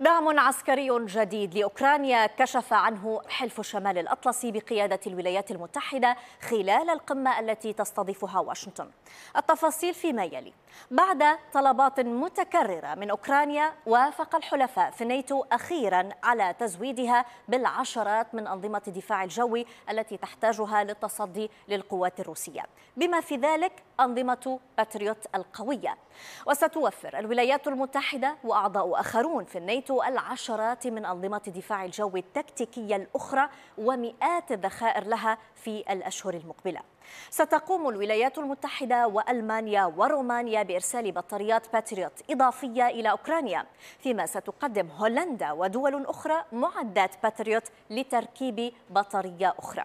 دعم عسكري جديد لأوكرانيا كشف عنه حلف الشمال الأطلسي بقيادة الولايات المتحدة خلال القمة التي تستضيفها واشنطن التفاصيل فيما يلي بعد طلبات متكررة من أوكرانيا وافق الحلفاء في نيتو أخيرا على تزويدها بالعشرات من أنظمة الدفاع الجوي التي تحتاجها للتصدي للقوات الروسية بما في ذلك أنظمة باتريوت القوية وستوفر الولايات المتحدة وأعضاء آخرون في النيتو العشرات من أنظمة دفاع الجو التكتيكية الأخرى ومئات الذخائر لها في الأشهر المقبلة ستقوم الولايات المتحدة وألمانيا ورومانيا بإرسال بطاريات باتريوت إضافية إلى أوكرانيا فيما ستقدم هولندا ودول أخرى معدات باتريوت لتركيب بطارية أخرى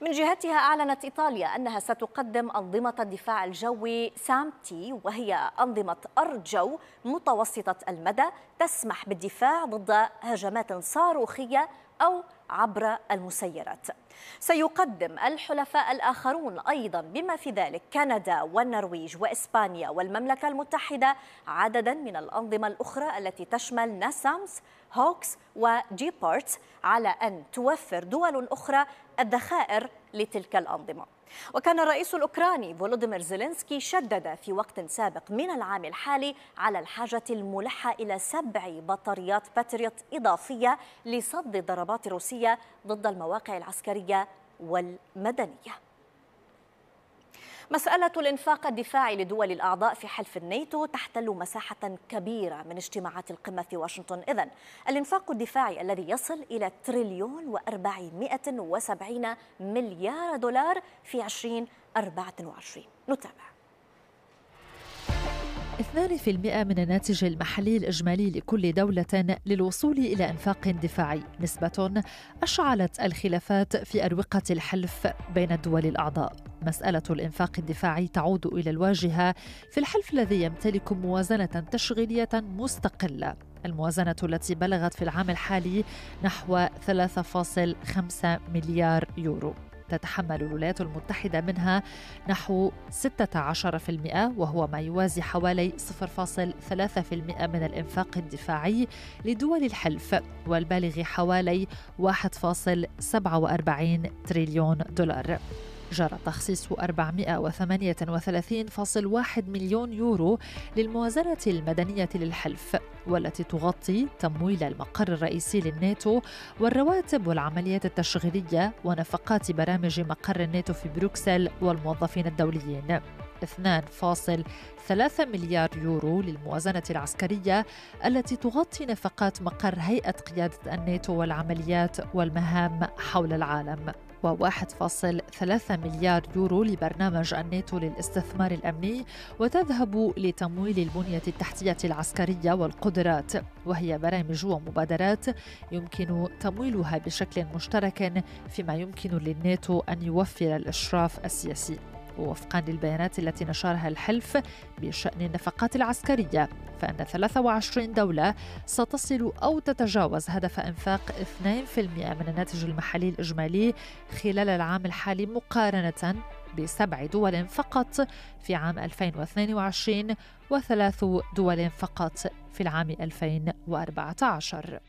من جهتها أعلنت إيطاليا أنها ستقدم أنظمة الدفاع الجوي سامتي وهي أنظمة أرض جو متوسطة المدى تسمح بالدفاع ضد هجمات صاروخية أو عبر المسيرات سيقدم الحلفاء الآخرون أيضا بما في ذلك كندا والنرويج وإسبانيا والمملكة المتحدة عددا من الأنظمة الأخرى التي تشمل ناسامس هوكس بارت على أن توفر دول أخرى الذخائر لتلك الأنظمة وكان الرئيس الأوكراني فولوديمير زيلينسكي شدد في وقت سابق من العام الحالي على الحاجة الملحة إلى سبع بطاريات باتريوت إضافية لصد الضربات الروسية ضد المواقع العسكرية والمدنية مسألة الإنفاق الدفاعي لدول الأعضاء في حلف الناتو تحتل مساحة كبيرة من اجتماعات القمة في واشنطن إذا الإنفاق الدفاعي الذي يصل إلى تريليون و470 مليار دولار في 2024 نتابع 2% من الناتج المحلي الإجمالي لكل دولة للوصول إلى إنفاق دفاعي نسبة أشعلت الخلافات في أروقة الحلف بين الدول الأعضاء مسألة الإنفاق الدفاعي تعود إلى الواجهة في الحلف الذي يمتلك موازنة تشغيلية مستقلة الموازنة التي بلغت في العام الحالي نحو 3.5 مليار يورو تتحمل الولايات المتحدة منها نحو 16% وهو ما يوازي حوالي 0.3% من الإنفاق الدفاعي لدول الحلف والبالغ حوالي 1.47 تريليون دولار. جرى تخصيص 438.1 مليون يورو للموازنة المدنية للحلف والتي تغطي تمويل المقر الرئيسي للناتو والرواتب والعمليات التشغيلية ونفقات برامج مقر الناتو في بروكسل والموظفين الدوليين 2.3 مليار يورو للموازنة العسكرية التي تغطي نفقات مقر هيئة قيادة الناتو والعمليات والمهام حول العالم و1.3 مليار يورو لبرنامج الناتو للاستثمار الأمني وتذهب لتمويل البنية التحتية العسكرية والقدرات وهي برامج ومبادرات يمكن تمويلها بشكل مشترك فيما يمكن للناتو أن يوفر الإشراف السياسي ووفقا للبيانات التي نشرها الحلف بشأن النفقات العسكرية فإن 23 دولة ستصل أو تتجاوز هدف إنفاق 2% من الناتج المحلي الإجمالي خلال العام الحالي مقارنة بسبع دول فقط في عام 2022 وثلاث دول فقط في العام 2014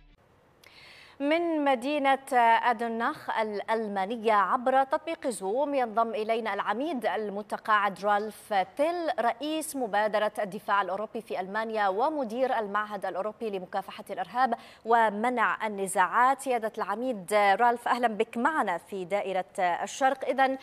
من مدينة أدنخ الألمانية عبر تطبيق زوم ينضم إلينا العميد المتقاعد رالف تيل رئيس مبادرة الدفاع الأوروبي في ألمانيا ومدير المعهد الأوروبي لمكافحة الإرهاب ومنع النزاعات سيادة العميد رالف أهلا بك معنا في دائرة الشرق إذا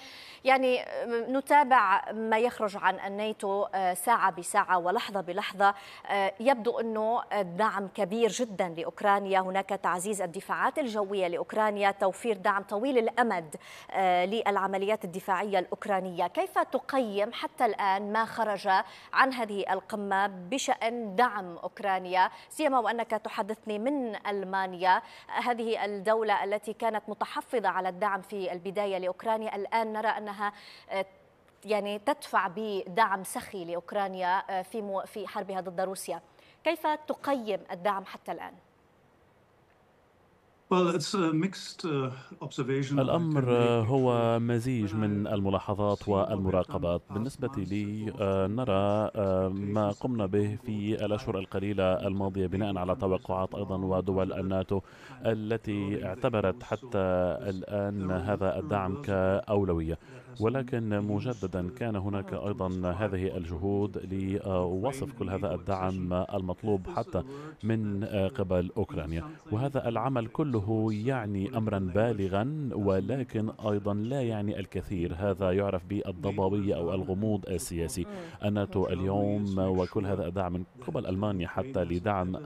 يعني نتابع ما يخرج عن الناتو آه، ساعة بساعة ولحظة بلحظة آه، يبدو أنه الدعم كبير جدا لأوكرانيا هناك تعزيز الدفاع الدفاعات الجوية لأوكرانيا توفير دعم طويل الأمد آه، للعمليات الدفاعية الأوكرانية كيف تقيم حتى الآن ما خرج عن هذه القمة بشأن دعم أوكرانيا سيما وأنك تحدثني من ألمانيا هذه الدولة التي كانت متحفظة على الدعم في البداية لأوكرانيا الآن نرى أنها آه، يعني تدفع بدعم سخي لاوكرانيا آه، في في حربها ضد روسيا كيف تقيم الدعم حتى الان Uh, الأمر هو مزيج من الملاحظات والمراقبات بالنسبة لي آه، نرى آه، ما قمنا به في الأشهر القليلة الماضية بناء على توقعات أيضا ودول الناتو التي اعتبرت حتى الآن هذا الدعم كأولوية ولكن مجددا كان هناك أيضا هذه الجهود لوصف آه، كل هذا الدعم المطلوب حتى من قبل أوكرانيا وهذا العمل كله كله يعني امرا بالغا ولكن ايضا لا يعني الكثير هذا يعرف بالضبابيه او الغموض السياسي الناتو اليوم وكل هذا الدعم من قبل المانيا حتى لدعم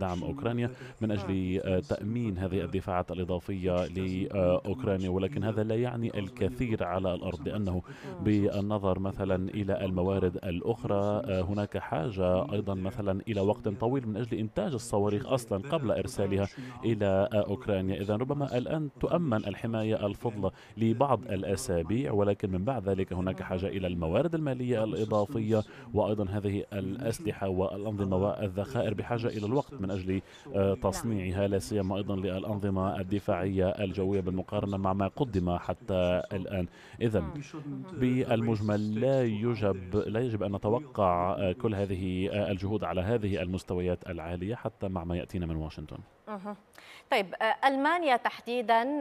دعم اوكرانيا من اجل تامين هذه الدفاعات الاضافيه لاوكرانيا ولكن هذا لا يعني الكثير على الارض لانه بالنظر مثلا الى الموارد الاخرى هناك حاجه ايضا مثلا الى وقت طويل من اجل انتاج الصواريخ اصلا قبل ارسالها الى إلى أوكرانيا إذا ربما الآن تؤمن الحماية الفضلى لبعض الأسابيع ولكن من بعد ذلك هناك حاجة إلى الموارد المالية الإضافية وأيضا هذه الأسلحة والأنظمة والذخائر بحاجة إلى الوقت من أجل آه، تصنيعها لا سيما أيضا للأنظمة الدفاعية الجوية بالمقارنة مع ما قدم حتى الآن إذا بالمجمل لا يجب لا يجب أن نتوقع آه، كل هذه آه، الجهود على هذه المستويات العالية حتى مع ما يأتينا من واشنطن طيب آه، المانيا تحديدا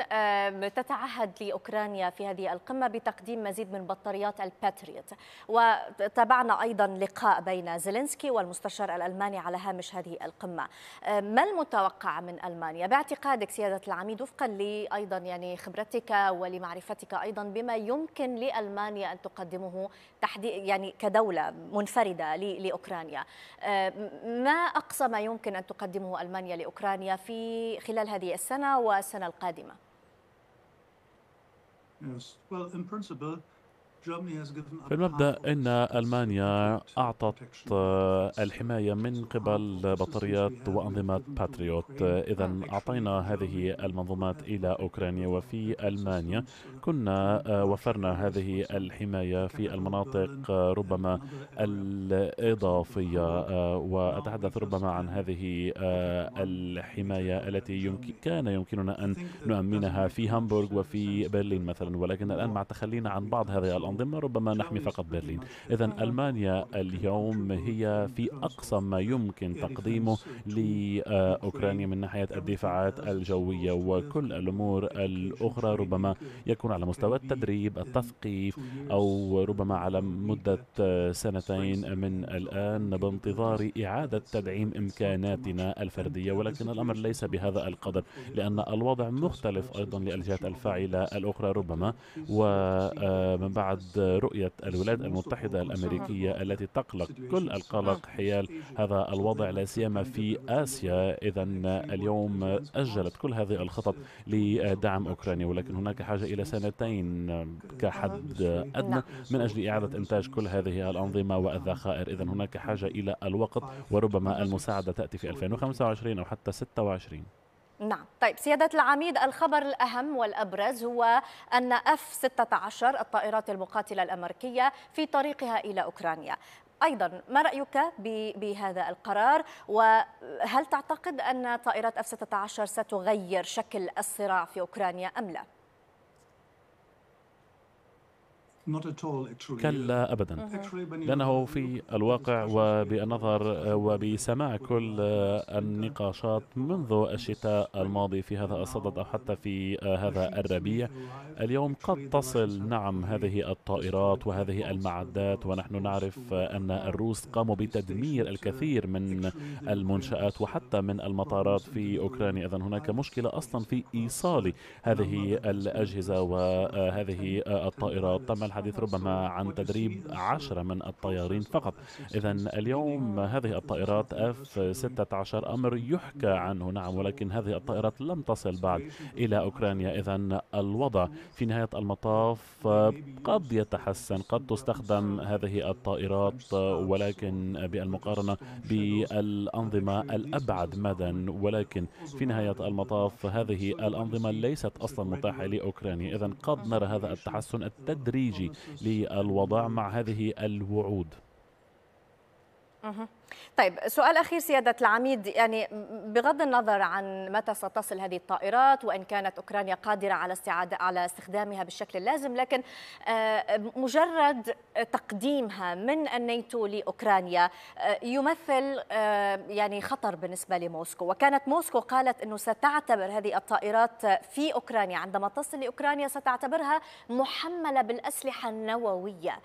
تتعهد لاوكرانيا في هذه القمه بتقديم مزيد من بطاريات الباتريوت وتابعنا ايضا لقاء بين زيلينسكي والمستشار الالماني على هامش هذه القمه ما المتوقع من المانيا باعتقادك سياده العميد وفقا لايضا يعني خبرتك ولمعرفتك ايضا بما يمكن لالمانيا ان تقدمه تحديد يعني كدوله منفرده لاوكرانيا ما اقصى ما يمكن ان تقدمه المانيا لاوكرانيا في خلال هذه السنة والسنة القادمة. Yes. Well, in principle, في المبدأ أن ألمانيا أعطت آه، الحماية من قبل بطاريات وأنظمة باتريوت إذا أعطينا هذه المنظومات إلى أوكرانيا وفي ألمانيا كنا آه، وفرنا هذه الحماية في المناطق آه، ربما الإضافية وأتحدث ربما عن هذه الحماية التي يمكن كان يمكننا أن نؤمنها في هامبورغ وفي برلين مثلا ولكن الآن مع تخلينا عن بعض هذه الأنظمة الأنظمة ربما نحمي فقط برلين إذا ألمانيا اليوم هي في أقصى ما يمكن تقديمه لأوكرانيا من ناحية الدفاعات الجوية وكل الأمور الأخرى ربما يكون على مستوى التدريب التثقيف أو ربما على مدة سنتين من الآن بانتظار إعادة تدعيم إمكاناتنا الفردية ولكن الأمر ليس بهذا القدر لأن الوضع مختلف أيضا للجهات الفاعلة الأخرى ربما ومن بعد بعد رؤية الولايات المتحدة الأمريكية التي تقلق كل القلق حيال هذا الوضع لا سيما في آسيا إذا اليوم أجلت كل هذه الخطط لدعم أوكرانيا ولكن هناك حاجة إلى سنتين كحد أدنى من أجل إعادة إنتاج كل هذه الأنظمة والذخائر إذا هناك حاجة إلى الوقت وربما المساعدة تأتي في 2025 أو حتى 26 نعم طيب سيادة العميد الخبر الأهم والأبرز هو أن F-16 الطائرات المقاتلة الأمريكية في طريقها إلى أوكرانيا ايضا ما رايك بهذا القرار وهل تعتقد ان طائرات اف 16 ستغير شكل الصراع في اوكرانيا ام لا؟ كلا أبدا لأنه في الواقع وبالنظر وبسماع كل النقاشات منذ الشتاء الماضي في هذا الصدد أو حتى في آه، هذا الربيع اليوم قد تصل نعم هذه الطائرات وهذه المعدات ونحن نعرف أن الروس قاموا بتدمير uh, الكثير من المنشآت وحتى من المطارات في أوكرانيا إذا هناك مشكلة أصلا في إيصال هذه الأجهزة وهذه آه، آه، الطائرات تم الحديث ربما عن تدريب عشرة من الطيارين فقط إذا اليوم هذه الطائرات اف 16 امر يحكى عنه نعم ولكن هذه الطائرات لم تصل بعد الى اوكرانيا اذا الوضع في نهايه المطاف قد يتحسن قد تستخدم هذه الطائرات ولكن بالمقارنه بالانظمه الابعد مدى ولكن في نهايه المطاف هذه الانظمه ليست اصلا متاحه لاوكرانيا اذا قد نرى هذا التحسن التدريجي للوضع مع هذه الوعود طيب سؤال اخير سياده العميد يعني بغض النظر عن متى ستصل هذه الطائرات وان كانت اوكرانيا قادره على استعاده على استخدامها بالشكل اللازم لكن آه، مجرد تقديمها من الناتو لاوكرانيا آه، يمثل آه، يعني خطر بالنسبه لموسكو وكانت موسكو قالت انه ستعتبر هذه الطائرات في اوكرانيا عندما تصل لاوكرانيا ستعتبرها محمله بالاسلحه النوويه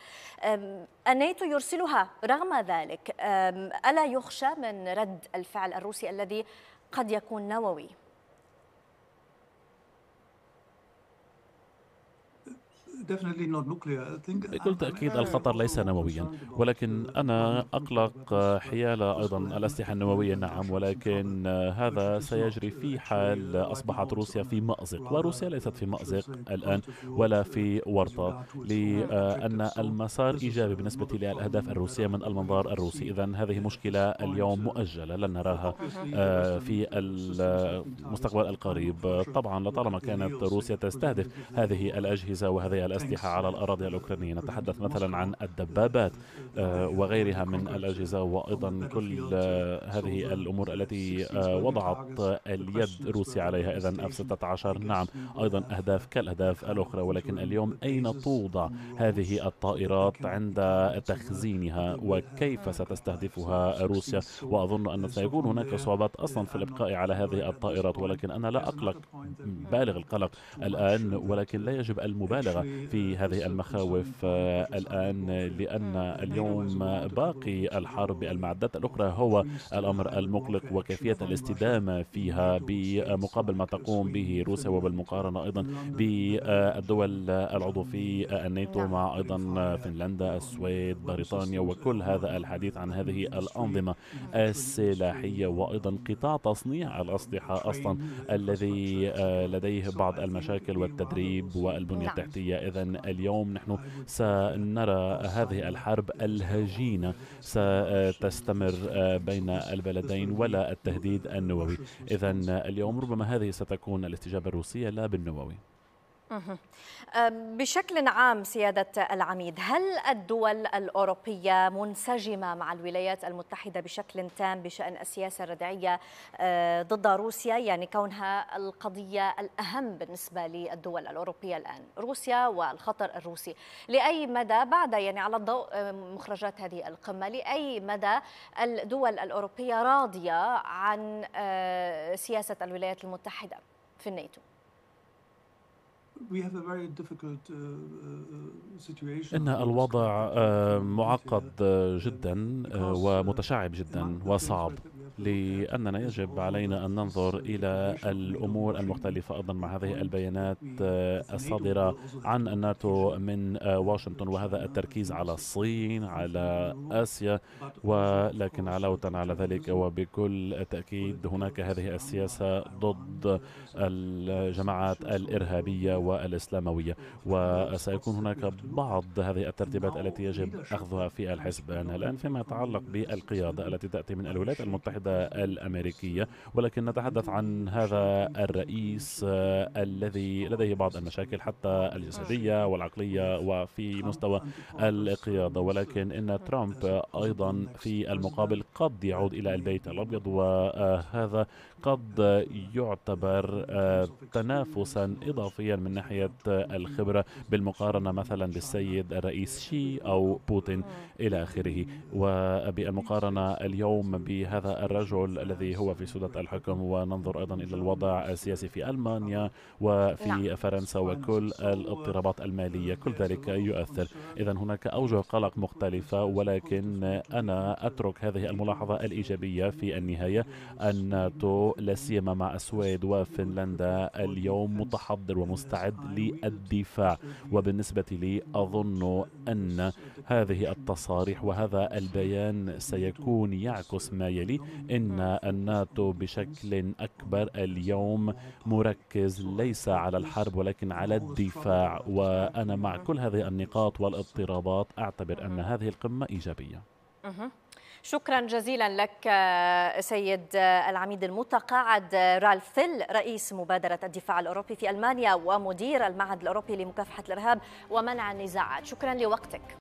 الناتو يرسلها رغم ذلك ألا يخشى من رد الفعل الروسي الذي قد يكون نووي؟ بكل تأكيد الخطر ليس نوويا ولكن أنا أقلق حيال أيضا الأسلحة النووية نعم ولكن هذا سيجري في حال أصبحت روسيا في مأزق وروسيا ليست في مأزق الآن ولا في ورطة لأن المسار إيجابي بالنسبة للأهداف الروسية من المنظار الروسي إذا هذه مشكلة اليوم مؤجلة لن نراها آه، في المستقبل القريب طبعا لطالما كانت روسيا تستهدف هذه الأجهزة وهذه الأسلحة على الأراضي الأوكرانية نتحدث مثلا عن الدبابات آه، وغيرها من الأجهزة وأيضا كل آه، هذه الأمور التي آه، وضعت اليد روسيا عليها إذا اف 16 نعم أيضا أهداف كالأهداف الأخرى ولكن اليوم أين توضع هذه الطائرات عند تخزينها وكيف ستستهدفها روسيا وأظن أن سيكون هناك صعوبات أصلا في الإبقاء على هذه الطائرات ولكن أنا لا أقلق بالغ القلق الآن ولكن لا يجب المبالغة في هذه المخاوف آه، الآن لأن اليوم باقي الحرب المعدات الأخرى هو الأمر المقلق وكيفية الاستدامة فيها بمقابل ما تقوم به روسيا وبالمقارنة أيضا بالدول العضو في الناتو مع أيضا فنلندا السويد بريطانيا وكل هذا الحديث عن هذه الأنظمة السلاحية وأيضا قطاع تصنيع الأسلحة أصلا الذي آه، لديه بعض المشاكل والتدريب والبنية نعم. التحتية إذا اليوم نحن سنرى هذه الحرب الهجينة ستستمر بين البلدين ولا التهديد النووي إذا اليوم ربما هذه ستكون الاستجابة الروسية لا بالنووي بشكل عام سيادة العميد هل الدول الأوروبية منسجمة مع الولايات المتحدة بشكل تام بشأن السياسة الردعية أه، ضد روسيا يعني كونها القضية الأهم بالنسبة للدول الأوروبية الآن روسيا والخطر الروسي لأي مدى بعد يعني على ضوء أه، مخرجات هذه القمة لأي مدى الدول الأوروبية راضية عن أه، سياسة الولايات المتحدة في الناتو Uh, uh, إن الوضع آه، معقد جدا آه، ومتشعب uh, جدا وصعب لأننا يجب علينا أن ننظر إلى الأمور المختلفة أيضا مع هذه البيانات آه، الصادرة عن الناتو من آه، واشنطن وهذا التركيز على الصين على آسيا ولكن علاوة على ذلك وبكل تأكيد هناك هذه السياسة ضد الجماعات الإرهابية والإسلاموية وسيكون هناك بعض هذه الترتيبات التي يجب أخذها في الحسبان الآن فيما يتعلق بالقيادة التي تأتي من الولايات المتحدة القيادة الأمريكية ولكن نتحدث عن هذا الرئيس آه، الذي لديه بعض المشاكل حتى الجسدية والعقلية وفي مستوى القيادة ولكن إن ترامب أيضا في المقابل قد يعود إلى البيت الأبيض وهذا قد يعتبر آه، تنافسا إضافيا من ناحية الخبرة بالمقارنة مثلا بالسيد الرئيس شي أو بوتين إلى آخره وبالمقارنة اليوم بهذا الرئيس الرجل الذي هو في سدة الحكم وننظر أيضا إلى الوضع السياسي في ألمانيا وفي نعم. فرنسا وكل الاضطرابات المالية كل ذلك يؤثر إذا هناك أوجه قلق مختلفة ولكن أنا أترك هذه الملاحظة الإيجابية في النهاية الناتو لاسيما مع السويد وفنلندا اليوم متحضر ومستعد للدفاع وبالنسبة لي أظن أن هذه التصاريح وهذا البيان سيكون يعكس ما يلي إن الناتو بشكل أكبر اليوم مركز ليس على الحرب ولكن على الدفاع وأنا مع كل هذه النقاط والاضطرابات أعتبر أن هذه القمة إيجابية شكرا جزيلا لك سيد العميد المتقاعد رالف فيل رئيس مبادرة الدفاع الأوروبي في ألمانيا ومدير المعهد الأوروبي لمكافحة الإرهاب ومنع النزاعات شكرا لوقتك